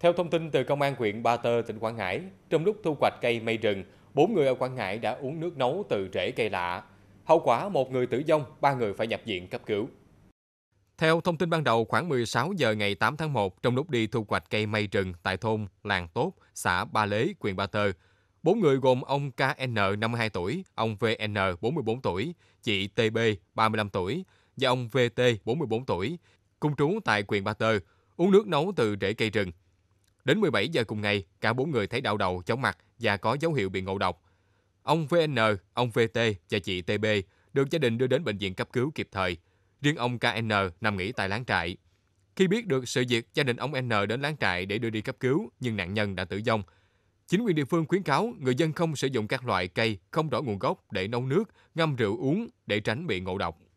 Theo thông tin từ Công an huyện Ba Tơ, tỉnh Quảng Ngãi, trong lúc thu hoạch cây mây rừng, bốn người ở Quảng Ngãi đã uống nước nấu từ rễ cây lạ. Hậu quả một người tử vong, ba người phải nhập viện cấp cứu. Theo thông tin ban đầu, khoảng 16 giờ ngày 8 tháng 1, trong lúc đi thu hoạch cây mây rừng tại thôn Làng Tốt, xã Ba Lế, huyện Ba Tơ, bốn người gồm ông KN 52 tuổi, ông VN 44 tuổi, chị TB 35 tuổi và ông VT 44 tuổi, cùng trú tại huyện Ba Tơ, uống nước nấu từ rễ cây rừng. Đến 17 giờ cùng ngày, cả bốn người thấy đau đầu, chóng mặt và có dấu hiệu bị ngộ độc. Ông VN, ông VT và chị TB được gia đình đưa đến bệnh viện cấp cứu kịp thời. Riêng ông KN nằm nghỉ tại láng trại. Khi biết được sự việc, gia đình ông N đến láng trại để đưa đi cấp cứu, nhưng nạn nhân đã tử vong. Chính quyền địa phương khuyến cáo người dân không sử dụng các loại cây không rõ nguồn gốc để nấu nước, ngâm rượu uống để tránh bị ngộ độc.